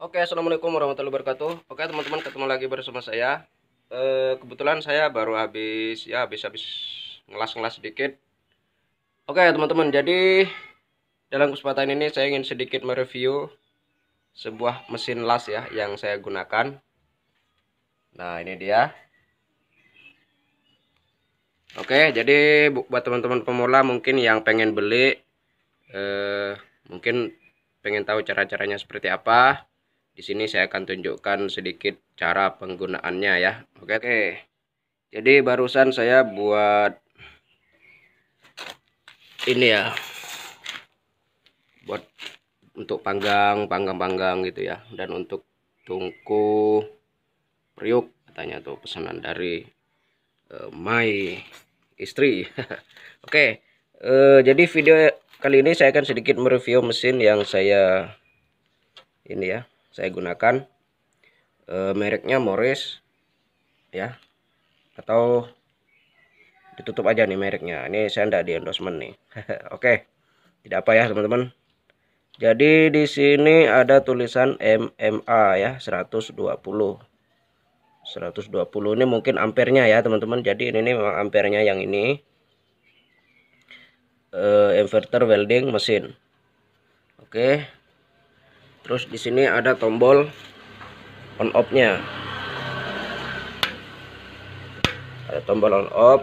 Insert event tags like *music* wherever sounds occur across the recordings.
Oke, assalamualaikum warahmatullahi wabarakatuh. Oke, teman-teman, ketemu lagi bersama saya. E, kebetulan saya baru habis ya habis-habis ngelas-ngelas sedikit. Oke, teman-teman. Jadi dalam kesempatan ini saya ingin sedikit mereview sebuah mesin las ya yang saya gunakan. Nah, ini dia. Oke, jadi buat teman-teman pemula mungkin yang pengen beli eh mungkin pengen tahu cara-caranya seperti apa di sini saya akan tunjukkan sedikit cara penggunaannya ya. Oke. Oke. Jadi barusan saya buat ini ya. Buat untuk panggang, panggang-panggang gitu ya. Dan untuk tungku priuk katanya tuh pesanan dari uh, my istri. *laughs* Oke. Okay. Uh, eh, jadi video kali ini saya akan sedikit mereview mesin yang saya ini ya saya gunakan e, mereknya Morris ya atau ditutup aja nih mereknya ini saya ndak di endorsement nih *laughs* oke tidak apa ya teman-teman jadi di sini ada tulisan MMA ya 120 120 ini mungkin ampernya ya teman-teman jadi ini, ini memang ampernya yang ini e, inverter welding mesin oke terus di sini ada tombol on off nya ada tombol on off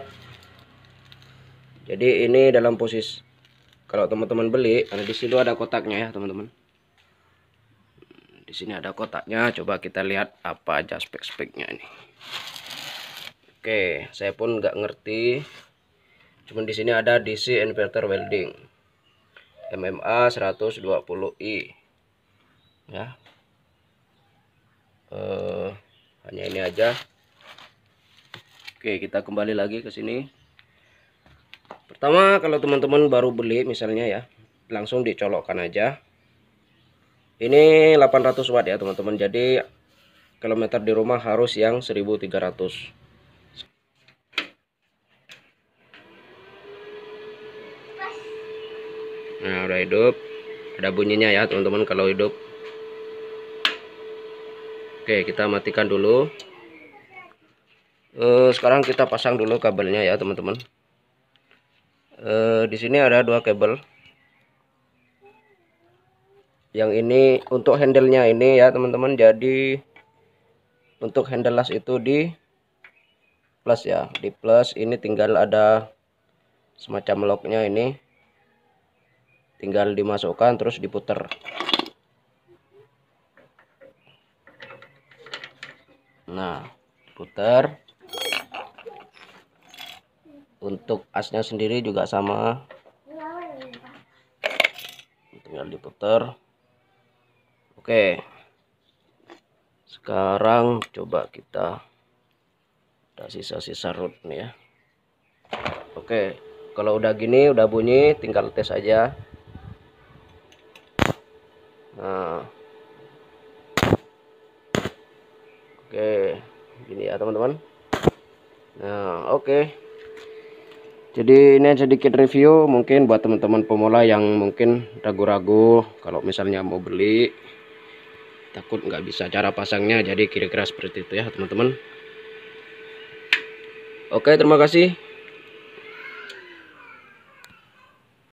jadi ini dalam posisi kalau teman-teman beli ada di situ ada kotaknya ya teman-teman di sini ada kotaknya coba kita lihat apa aja spek-speknya ini Oke, saya pun nggak ngerti. Cuman di sini ada DC inverter welding. MMA 120i ya eh, hanya ini aja Oke kita kembali lagi ke sini pertama kalau teman-teman baru beli misalnya ya langsung dicolokkan aja ini 800 watt ya teman-teman jadi kilometer di rumah harus yang 1300 nah udah hidup ada bunyinya ya teman-teman kalau hidup Oke kita matikan dulu e, sekarang kita pasang dulu kabelnya ya teman-teman e, di sini ada dua kabel yang ini untuk handlenya ini ya teman-teman jadi untuk handle las itu di plus ya di plus ini tinggal ada semacam locknya ini tinggal dimasukkan terus diputer putar untuk asnya sendiri juga sama tinggal diputar oke sekarang coba kita ada sisa-sisa root nih ya oke kalau udah gini udah bunyi tinggal tes aja nah oke gini ya teman-teman nah oke okay. jadi ini sedikit review mungkin buat teman-teman pemula yang mungkin ragu-ragu kalau misalnya mau beli takut nggak bisa cara pasangnya jadi kira-kira seperti itu ya teman-teman oke okay, terima kasih